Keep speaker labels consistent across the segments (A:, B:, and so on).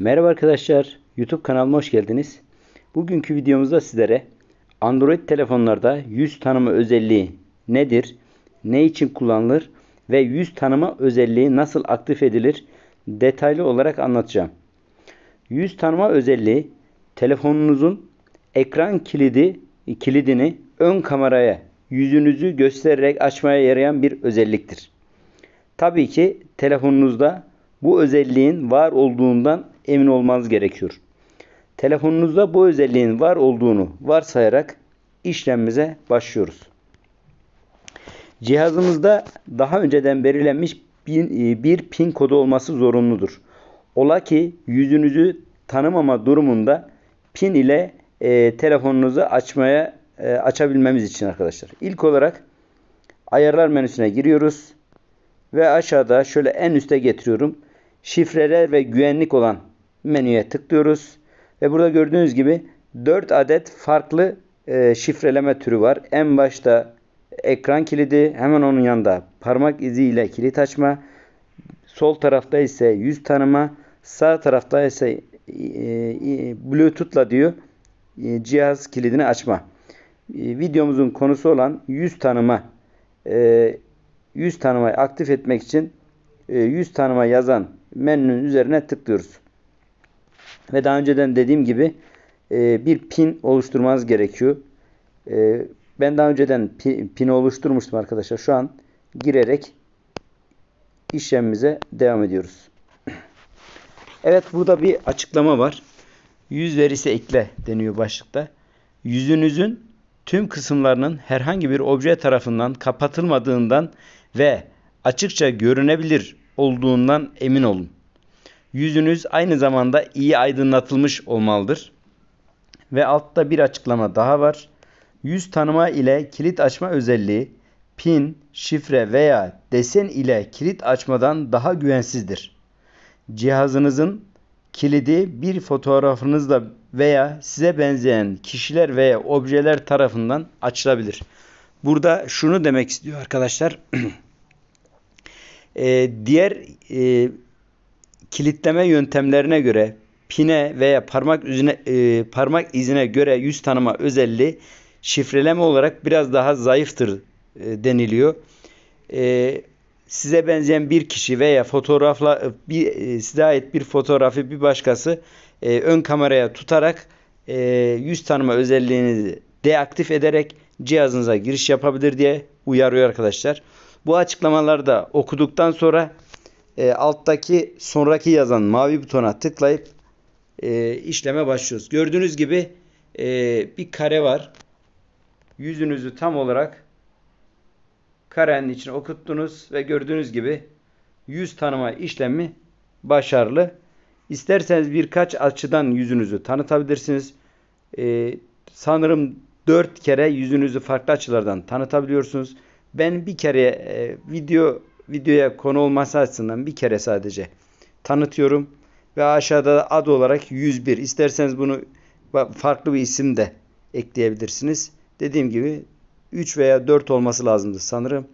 A: Merhaba arkadaşlar, YouTube kanalıma hoş geldiniz. Bugünkü videomuzda sizlere Android telefonlarda yüz tanıma özelliği nedir, ne için kullanılır ve yüz tanıma özelliği nasıl aktif edilir detaylı olarak anlatacağım. Yüz tanıma özelliği telefonunuzun ekran kilidi kilidini ön kameraya yüzünüzü göstererek açmaya yarayan bir özelliktir. Tabii ki telefonunuzda bu özelliğin var olduğundan emin olmanız gerekiyor. Telefonunuzda bu özelliğin var olduğunu varsayarak işlemimize başlıyoruz. Cihazımızda daha önceden belirlenmiş e, bir pin kodu olması zorunludur. Ola ki yüzünüzü tanımama durumunda pin ile e, telefonunuzu açmaya e, açabilmemiz için arkadaşlar. İlk olarak ayarlar menüsüne giriyoruz ve aşağıda şöyle en üste getiriyorum. Şifreler ve güvenlik olan menüye tıklıyoruz. Ve burada gördüğünüz gibi 4 adet farklı e, şifreleme türü var. En başta ekran kilidi, hemen onun yanında parmak izi ile kilit açma, sol tarafta ise yüz tanıma, sağ tarafta ise e, e, Bluetooth'la diyor e, cihaz kilidini açma. E, videomuzun konusu olan yüz tanıma e, yüz tanımayı aktif etmek için e, yüz tanıma yazan menünün üzerine tıklıyoruz. Ve daha önceden dediğim gibi e, bir pin oluşturmanız gerekiyor. E, ben daha önceden pin, oluşturmuştum arkadaşlar. Şu an girerek işlemimize devam ediyoruz. Evet burada bir açıklama var. Yüz verisi ekle deniyor başlıkta. Yüzünüzün tüm kısımlarının herhangi bir obje tarafından kapatılmadığından ve açıkça görünebilir olduğundan emin olun. Yüzünüz aynı zamanda iyi aydınlatılmış olmalıdır. Ve altta bir açıklama daha var. Yüz tanıma ile kilit açma özelliği pin, şifre veya desen ile kilit açmadan daha güvensizdir. Cihazınızın kilidi bir fotoğrafınızla veya size benzeyen kişiler veya objeler tarafından açılabilir. Burada şunu demek istiyor arkadaşlar. ee, diğer e, kilitleme yöntemlerine göre pine veya parmak, üzüne, e, parmak izine göre yüz tanıma özelliği şifreleme olarak biraz daha zayıftır e, deniliyor. E, size benzeyen bir kişi veya fotoğrafla e, bir, e, size ait bir fotoğrafı bir başkası e, ön kameraya tutarak e, yüz tanıma özelliğini deaktif ederek cihazınıza giriş yapabilir diye uyarıyor arkadaşlar. Bu açıklamaları da okuduktan sonra e, alttaki sonraki yazan mavi butona tıklayıp e, işleme başlıyoruz. Gördüğünüz gibi e, bir kare var. Yüzünüzü tam olarak karenin içine okuttunuz ve gördüğünüz gibi yüz tanıma işlemi başarılı. İsterseniz birkaç açıdan yüzünüzü tanıtabilirsiniz. Ee, sanırım 4 kere yüzünüzü farklı açılardan tanıtabiliyorsunuz. Ben bir kere e, video videoya konu olması açısından bir kere sadece tanıtıyorum. Ve aşağıda da ad olarak 101. İsterseniz bunu farklı bir isim de ekleyebilirsiniz. Dediğim gibi 3 veya 4 olması lazımdı sanırım.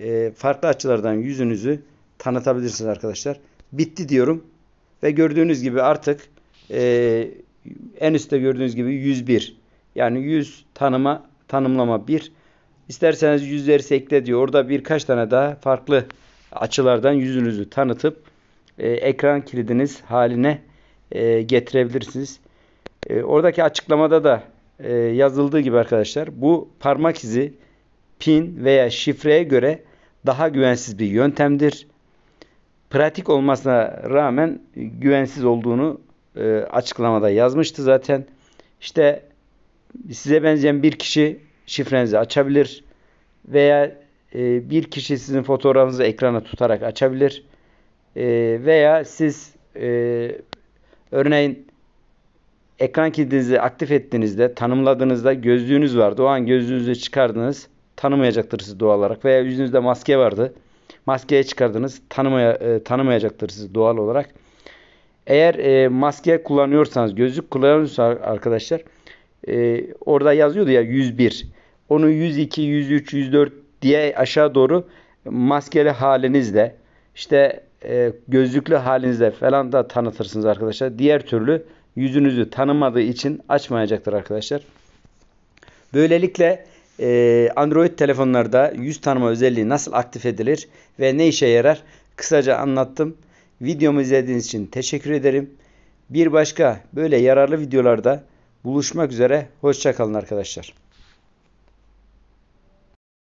A: E, farklı açılardan yüzünüzü tanıtabilirsiniz arkadaşlar. Bitti diyorum. Ve gördüğünüz gibi artık e, en üstte gördüğünüz gibi 101. Yani 100 tanıma tanımlama 1 İsterseniz yüzleri ekle diyor. Orada birkaç tane daha farklı açılardan yüzünüzü tanıtıp e, ekran kilidiniz haline e, getirebilirsiniz. E, oradaki açıklamada da e, yazıldığı gibi arkadaşlar bu parmak izi pin veya şifreye göre daha güvensiz bir yöntemdir. Pratik olmasına rağmen güvensiz olduğunu e, açıklamada yazmıştı zaten. İşte size benzeyen bir kişi şifrenizi açabilir veya e, bir kişi sizin fotoğrafınızı ekrana tutarak açabilir e, veya siz e, örneğin ekran kilidinizi aktif ettiğinizde tanımladığınızda gözlüğünüz vardı o an gözlüğünüzü çıkardınız tanımayacaktır sizi doğal olarak veya yüzünüzde maske vardı maskeye çıkardınız tanımaya, e, tanımayacaktır sizi doğal olarak eğer e, maske kullanıyorsanız gözlük kullanıyorsanız arkadaşlar e, orada yazıyordu ya 101 onu 102, 103, 104 diye aşağı doğru maskeli halinizle işte e, gözlüklü halinizle falan da tanıtırsınız arkadaşlar. Diğer türlü yüzünüzü tanımadığı için açmayacaktır arkadaşlar. Böylelikle e, Android telefonlarda yüz tanıma özelliği nasıl aktif edilir ve ne işe yarar kısaca anlattım. Videomu izlediğiniz için teşekkür ederim. Bir başka böyle yararlı videolarda buluşmak üzere. Hoşçakalın arkadaşlar.